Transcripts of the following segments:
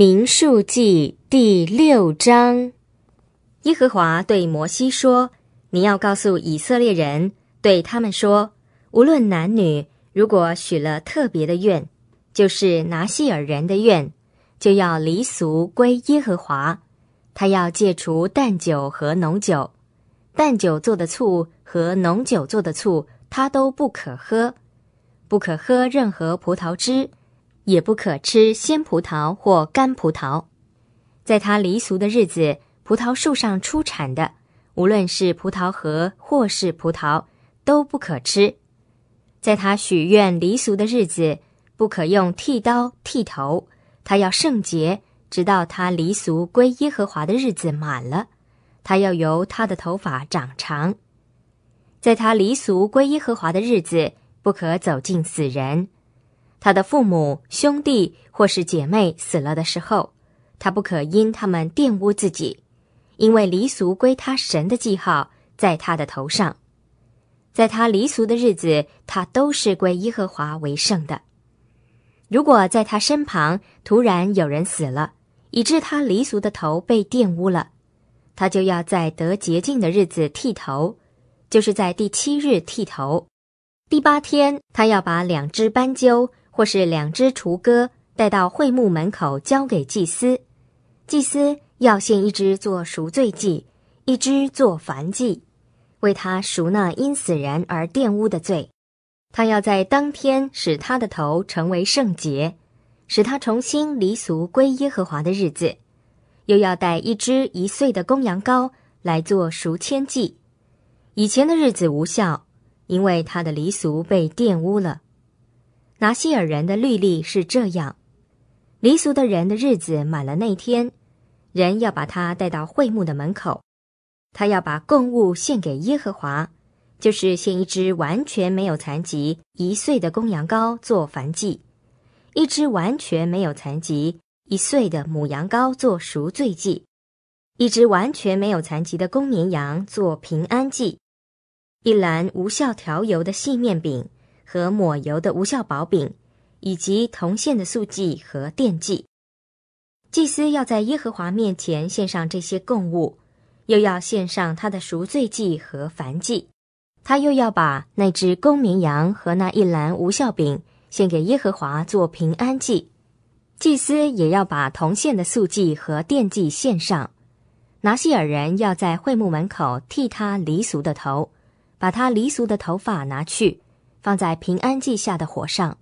民数记第六章，耶和华对摩西说：“你要告诉以色列人，对他们说：无论男女，如果许了特别的愿，就是拿西尔人的愿，就要离俗归耶和华。他要戒除淡酒和浓酒，淡酒做的醋和浓酒做的醋，他都不可喝，不可喝任何葡萄汁。”也不可吃鲜葡萄或干葡萄，在他离俗的日子，葡萄树上出产的，无论是葡萄核或是葡萄，都不可吃。在他许愿离俗的日子，不可用剃刀剃头，他要圣洁，直到他离俗归耶和华的日子满了，他要由他的头发长长。在他离俗归耶和华的日子，不可走近死人。他的父母、兄弟或是姐妹死了的时候，他不可因他们玷污自己，因为离俗归他神的记号在他的头上，在他离俗的日子，他都是归耶和华为圣的。如果在他身旁突然有人死了，以致他离俗的头被玷污了，他就要在得洁净的日子剃头，就是在第七日剃头。第八天，他要把两只斑鸠。或是两只雏鸽带到会幕门口交给祭司，祭司要献一只做赎罪祭，一只做燔祭，为他赎那因死人而玷污的罪。他要在当天使他的头成为圣洁，使他重新离俗归耶和华的日子。又要带一只一岁的公羊羔来做赎千祭。以前的日子无效，因为他的离俗被玷污了。拿西尔人的律例是这样：离俗的人的日子满了那天，人要把他带到会幕的门口，他要把供物献给耶和华，就是献一只完全没有残疾一岁的公羊羔做燔祭，一只完全没有残疾一岁的母羊羔做赎罪祭，一只完全没有残疾的公绵羊做平安祭，一篮无效调油的细面饼。和抹油的无效薄饼，以及铜线的素祭和奠祭，祭司要在耶和华面前献上这些供物，又要献上他的赎罪祭和燔祭。他又要把那只公绵羊和那一篮无效饼献给耶和华做平安祭。祭司也要把铜线的素祭和奠祭献上。拿西尔人要在会幕门口剃他离俗的头，把他离俗的头发拿去。放在平安祭下的火上，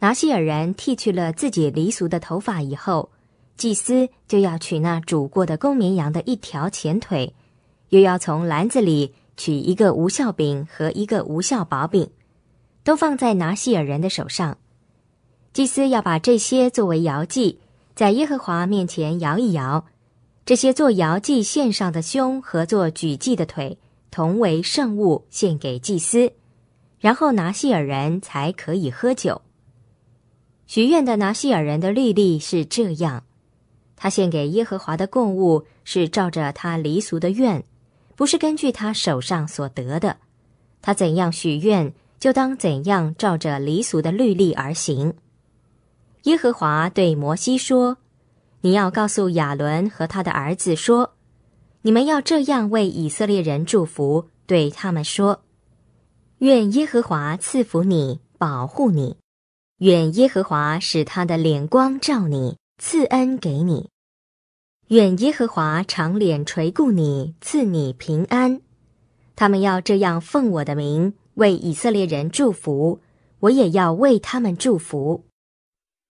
拿西尔人剃去了自己离俗的头发以后，祭司就要取那煮过的公绵羊的一条前腿，又要从篮子里取一个无效饼和一个无效薄饼，都放在拿西尔人的手上。祭司要把这些作为摇祭，在耶和华面前摇一摇。这些做摇祭献上的胸和做举祭的腿，同为圣物，献给祭司。然后拿西尔人才可以喝酒。许愿的拿西尔人的律例是这样：他献给耶和华的供物是照着他离俗的愿，不是根据他手上所得的。他怎样许愿，就当怎样照着离俗的律例而行。耶和华对摩西说：“你要告诉亚伦和他的儿子说：你们要这样为以色列人祝福，对他们说。”愿耶和华赐福你，保护你；愿耶和华使他的脸光照你，赐恩给你；愿耶和华长脸垂顾你，赐你平安。他们要这样奉我的名为以色列人祝福，我也要为他们祝福。